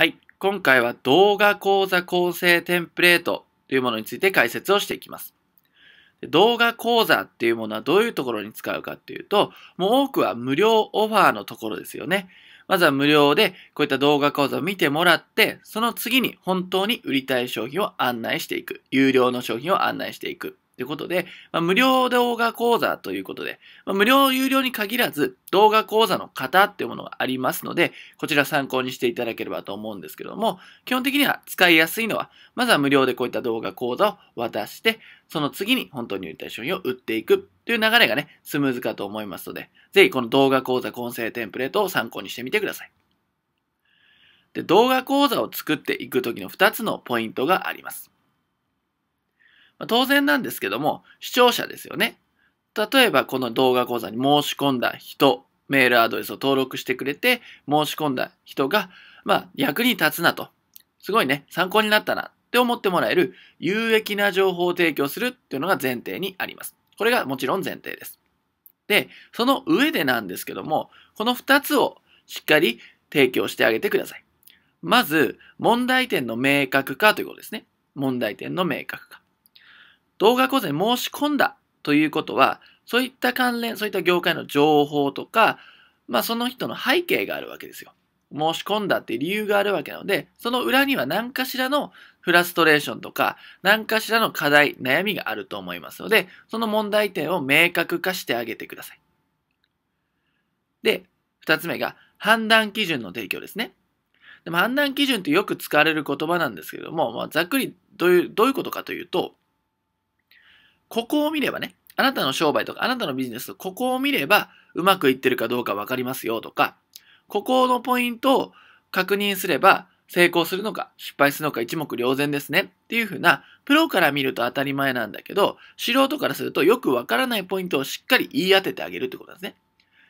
はい。今回は動画講座構成テンプレートというものについて解説をしていきます。動画講座っていうものはどういうところに使うかっていうと、もう多くは無料オファーのところですよね。まずは無料でこういった動画講座を見てもらって、その次に本当に売りたい商品を案内していく。有料の商品を案内していく。ということで、まあ、無料動画講座ということで、まあ、無料有料に限らず動画講座の型っていうものがありますので、こちら参考にしていただければと思うんですけども、基本的には使いやすいのは、まずは無料でこういった動画講座を渡して、その次に本当に売りたい商品を売っていくという流れがね、スムーズかと思いますので、ぜひこの動画講座混成テンプレートを参考にしてみてください。で動画講座を作っていくときの2つのポイントがあります。まあ、当然なんですけども、視聴者ですよね。例えばこの動画講座に申し込んだ人、メールアドレスを登録してくれて、申し込んだ人が、まあ、役に立つなと。すごいね、参考になったなって思ってもらえる有益な情報を提供するっていうのが前提にあります。これがもちろん前提です。で、その上でなんですけども、この二つをしっかり提供してあげてください。まず、問題点の明確化ということですね。問題点の明確化。動画講座に申し込んだということは、そういった関連、そういった業界の情報とか、まあその人の背景があるわけですよ。申し込んだって理由があるわけなので、その裏には何かしらのフラストレーションとか、何かしらの課題、悩みがあると思いますので、その問題点を明確化してあげてください。で、二つ目が、判断基準の提供ですね。でも判断基準ってよく使われる言葉なんですけれども、まあ、ざっくりどういう、どういうことかというと、ここを見ればね、あなたの商売とか、あなたのビジネス、ここを見れば、うまくいってるかどうかわかりますよとか、ここのポイントを確認すれば、成功するのか、失敗するのか一目瞭然ですね。っていう風な、プロから見ると当たり前なんだけど、素人からするとよくわからないポイントをしっかり言い当ててあげるってことですね。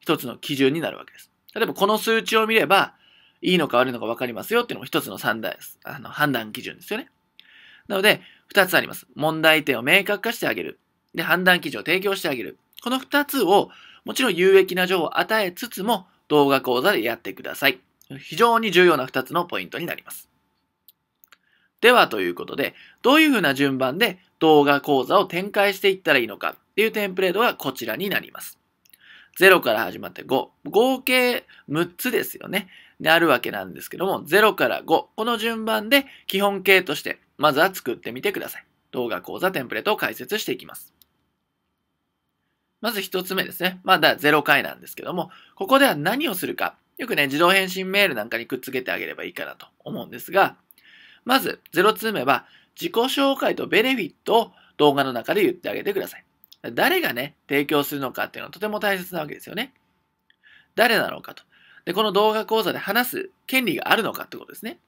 一つの基準になるわけです。例えばこの数値を見れば、いいのか悪いのかわかりますよっていうのも一つの三大あの判断基準ですよね。なので、2つあります。問題点を明確化してあげる。で、判断基準を提供してあげる。この2つを、もちろん有益な情報を与えつつも、動画講座でやってください。非常に重要な2つのポイントになります。ではということで、どういうふうな順番で動画講座を展開していったらいいのかっていうテンプレートがこちらになります。0から始まって5。合計6つですよね。であるわけなんですけども、0から5。この順番で基本形としてまずは作ってみてください。動画講座テンプレートを解説していきます。まず一つ目ですね。まだ0回なんですけども、ここでは何をするか。よくね、自動返信メールなんかにくっつけてあげればいいかなと思うんですが、まず0通目は自己紹介とベネフィットを動画の中で言ってあげてください。誰がね、提供するのかっていうのはとても大切なわけですよね。誰なのかと。で、この動画講座で話す権利があるのかってことですね。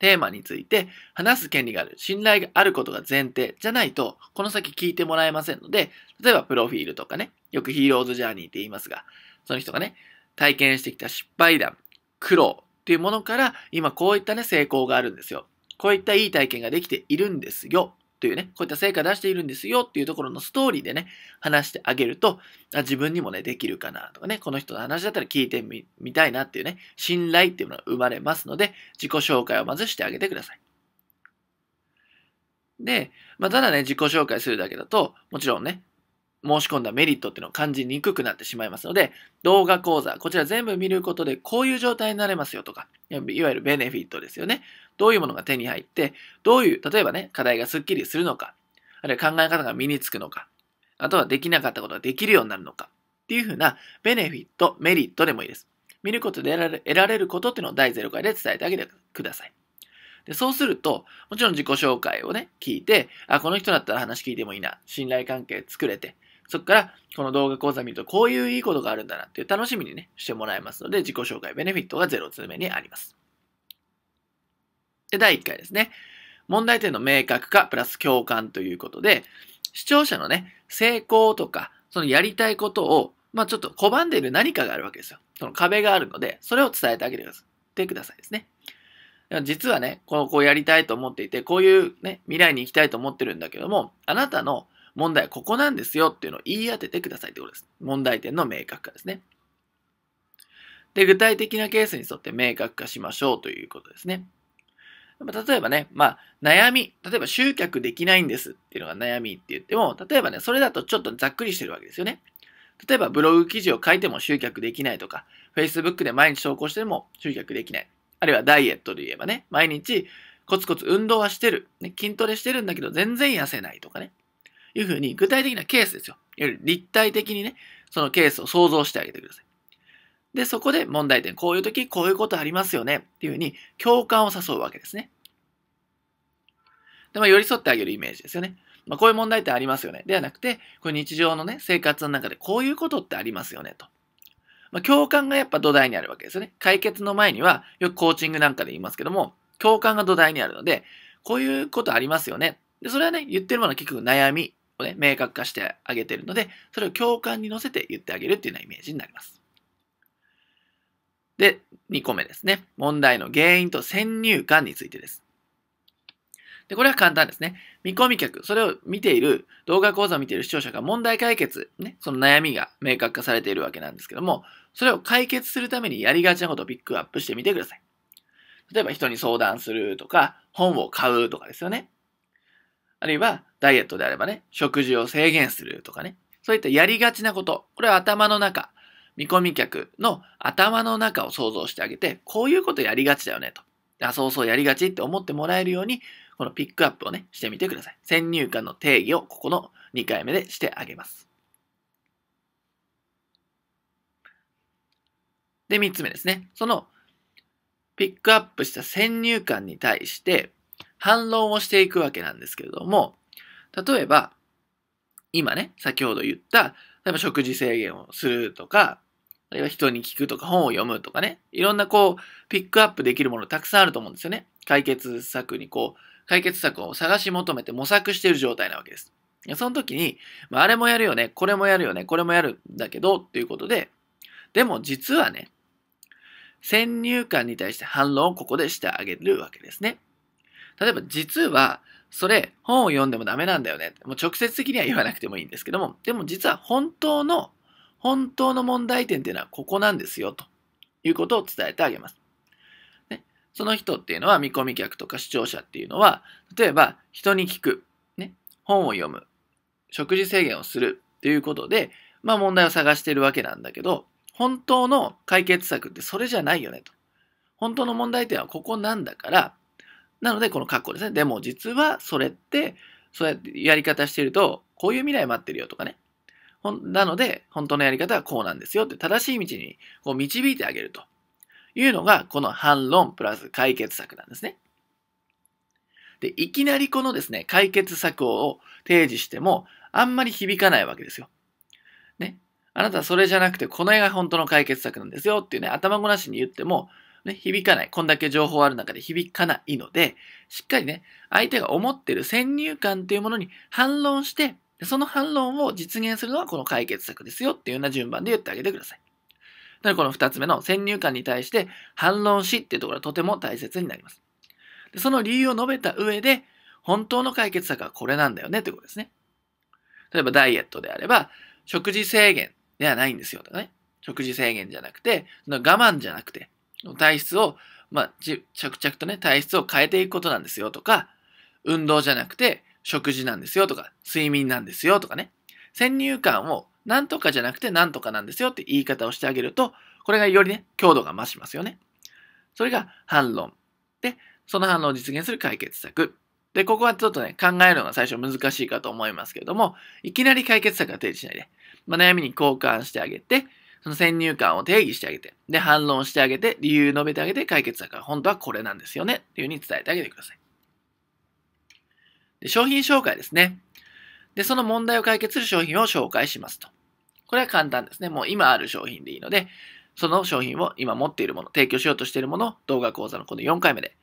テーマについて話す権利がある、信頼があることが前提じゃないと、この先聞いてもらえませんので、例えばプロフィールとかね、よくヒーローズジャーニーって言いますが、その人がね、体験してきた失敗談、苦労っていうものから、今こういったね、成功があるんですよ。こういったいい体験ができているんですよ。というね、こういった成果出しているんですよっていうところのストーリーでね、話してあげると、自分にもね、できるかなとかね、この人の話だったら聞いてみみたいなっていうね、信頼っていうのが生まれますので、自己紹介をまずしてあげてください。で、まあ、ただね、自己紹介するだけだと、もちろんね、申し込んだメリットっていうのを感じにくくなってしまいますので、動画講座、こちら全部見ることでこういう状態になれますよとか、いわゆるベネフィットですよね。どういうものが手に入って、どういう、例えばね、課題がスッキリするのか、あるいは考え方が身につくのか、あとはできなかったことができるようになるのか、っていうふうなベネフィット、メリットでもいいです。見ることで得られることっていうのを第0回で伝えてあげてください。でそうすると、もちろん自己紹介をね、聞いて、あ、この人だったら話聞いてもいいな、信頼関係作れて、そこから、この動画講座見ると、こういういいことがあるんだなっていう楽しみにね、してもらえますので、自己紹介、ベネフィットが0通目にあります。で、第1回ですね。問題点の明確化プラス共感ということで、視聴者のね、成功とか、そのやりたいことを、まあちょっと拒んでいる何かがあるわけですよ。その壁があるので、それを伝えてあげてくださいですね。実はね、このこうやりたいと思っていて、こういうね、未来に行きたいと思ってるんだけども、あなたの問題はここなんですよっていうのを言い当ててくださいってことです。問題点の明確化ですね。で、具体的なケースに沿って明確化しましょうということですね。例えばね、まあ、悩み、例えば集客できないんですっていうのが悩みって言っても、例えばね、それだとちょっとざっくりしてるわけですよね。例えばブログ記事を書いても集客できないとか、Facebook で毎日投稿しても集客できない。あるいはダイエットで言えばね、毎日コツコツ運動はしてる。ね、筋トレしてるんだけど全然痩せないとかね。いうふうに具体的なケースですよ。いわゆる立体的にね、そのケースを想像してあげてください。で、そこで問題点、こういう時、こういうことありますよねっていうふうに共感を誘うわけですね。で、まあ、寄り添ってあげるイメージですよね。まあ、こういう問題点ありますよね。ではなくて、これ日常のね、生活の中でこういうことってありますよねと。まあ、共感がやっぱ土台にあるわけですよね。解決の前には、よくコーチングなんかで言いますけども、共感が土台にあるので、こういうことありますよね。で、それはね、言ってるものは結局悩みをね、明確化してあげてるので、それを共感に乗せて言ってあげるっていうようなイメージになります。で、2個目ですね。問題の原因と先入観についてです。で、これは簡単ですね。見込み客、それを見ている、動画講座を見ている視聴者が問題解決、ね、その悩みが明確化されているわけなんですけども、それを解決するためにやりがちなことをピックアップしてみてください。例えば人に相談するとか、本を買うとかですよね。あるいは、ダイエットであればね、食事を制限するとかね。そういったやりがちなこと、これは頭の中、見込み客の頭の中を想像してあげて、こういうことやりがちだよねと。あ、そうそうやりがちって思ってもらえるように、このピックアップをね、してみてください。先入観の定義をここの2回目でしてあげます。で、3つ目ですね。その、ピックアップした先入観に対して、反論をしていくわけなんですけれども、例えば、今ね、先ほど言った、例えば食事制限をするとか、あるいは人に聞くとか本を読むとかね、いろんなこう、ピックアップできるものたくさんあると思うんですよね。解決策にこう、解決策を探し求めて模索している状態なわけです。その時に、まあ、あれもやるよね、これもやるよね、これもやるんだけど、っていうことで、でも実はね、先入観に対して反論をここでしてあげるわけですね。例えば実は、それ本を読んでもダメなんだよね。もう直接的には言わなくてもいいんですけども、でも実は本当の本当の問題点っていうのはここなんですよということを伝えてあげます。ね、その人っていうのは見込み客とか視聴者っていうのは例えば人に聞く、ね、本を読む食事制限をするっていうことで、まあ、問題を探してるわけなんだけど本当の解決策ってそれじゃないよねと。本当の問題点はここなんだからなのでこの格好ですねでも実はそれってそうやってやり方してるとこういう未来待ってるよとかねほんなので、本当のやり方はこうなんですよって、正しい道にこう導いてあげるというのが、この反論プラス解決策なんですね。で、いきなりこのですね、解決策を提示しても、あんまり響かないわけですよ。ね。あなたはそれじゃなくて、この絵が本当の解決策なんですよっていうね、頭ごなしに言っても、ね、響かない。こんだけ情報ある中で響かないので、しっかりね、相手が思ってる先入観っていうものに反論して、でその反論を実現するのはこの解決策ですよっていうような順番で言ってあげてください。なのでこの二つ目の先入観に対して反論しっていうところはとても大切になります。でその理由を述べた上で、本当の解決策はこれなんだよねってことですね。例えばダイエットであれば、食事制限ではないんですよとかね。食事制限じゃなくて、その我慢じゃなくて、体質を、まあ、着々とね、体質を変えていくことなんですよとか、運動じゃなくて、食事なんですよとか、睡眠なんですよとかね。先入観をなんとかじゃなくてなんとかなんですよって言い方をしてあげると、これがよりね、強度が増しますよね。それが反論。で、その反論を実現する解決策。で、ここはちょっとね、考えるのが最初難しいかと思いますけれども、いきなり解決策は提示しないで、まあ、悩みに交換してあげて、その先入観を定義してあげて、で、反論してあげて、理由を述べてあげて、解決策は本当はこれなんですよね、っていうふうに伝えてあげてください。で商品紹介ですね。で、その問題を解決する商品を紹介しますと。これは簡単ですね。もう今ある商品でいいので、その商品を今持っているもの、提供しようとしているものを動画講座のこの4回目で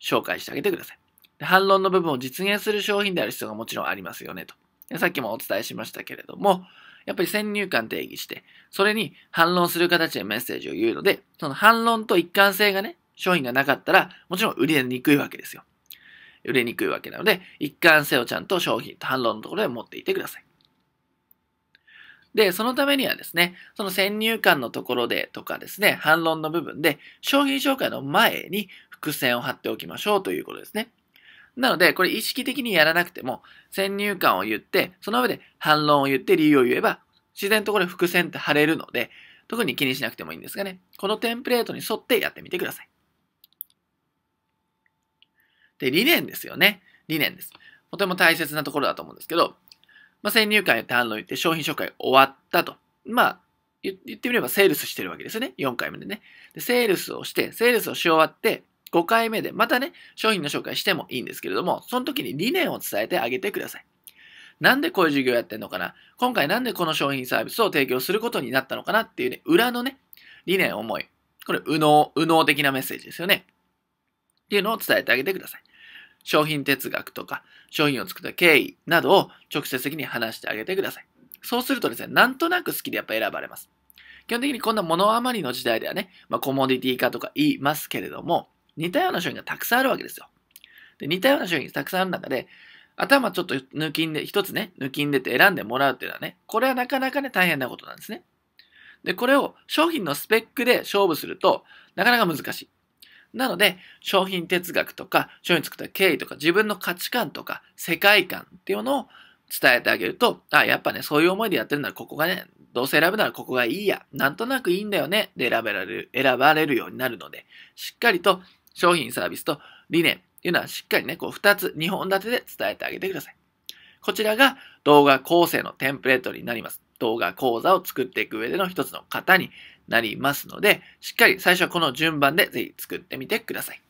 紹介してあげてください。で反論の部分を実現する商品である必要がもちろんありますよねと。さっきもお伝えしましたけれども、やっぱり先入観定義して、それに反論する形でメッセージを言うので、その反論と一貫性がね、商品がなかったら、もちろん売りにくいわけですよ。売れにくいわけなので、一貫性をちゃんと商品と反論のところで持っていてください。で、そのためにはですね、その先入観のところでとかですね、反論の部分で商品紹介の前に伏線を張っておきましょうということですね。なので、これ意識的にやらなくても、先入観を言って、その上で反論を言って理由を言えば、自然とこれ伏線って貼れるので、特に気にしなくてもいいんですがね、このテンプレートに沿ってやってみてください。で、理念ですよね。理念です。とても大切なところだと思うんですけど、まあ、先入観や反応言って商品紹介終わったと。まあ、言ってみればセールスしてるわけですよね。4回目でね。で、セールスをして、セールスをし終わって、5回目でまたね、商品の紹介してもいいんですけれども、その時に理念を伝えてあげてください。なんでこういう授業やってんのかな今回なんでこの商品サービスを提供することになったのかなっていうね、裏のね、理念、思い。これ、右脳、右脳的なメッセージですよね。っていうのを伝えてあげてください。商品哲学とか、商品を作った経緯などを直接的に話してあげてください。そうするとですね、なんとなく好きでやっぱ選ばれます。基本的にこんな物余りの時代ではね、まあ、コモディティ化とか言いますけれども、似たような商品がたくさんあるわけですよ。で似たような商品がたくさんある中で、頭ちょっと抜きんで、一つね、抜きんでて選んでもらうっていうのはね、これはなかなかね、大変なことなんですね。で、これを商品のスペックで勝負すると、なかなか難しい。なので、商品哲学とか、商品作った経緯とか、自分の価値観とか、世界観っていうのを伝えてあげると、あ、やっぱね、そういう思いでやってるならここがね、どうせ選ぶならここがいいや、なんとなくいいんだよね、で選べられる、選ばれるようになるので、しっかりと商品サービスと理念っていうのはしっかりね、こう2つ、2本立てで伝えてあげてください。こちらが動画構成のテンプレートになります。動画講座を作っていく上での一つの型になりますので、しっかり最初はこの順番でぜひ作ってみてください。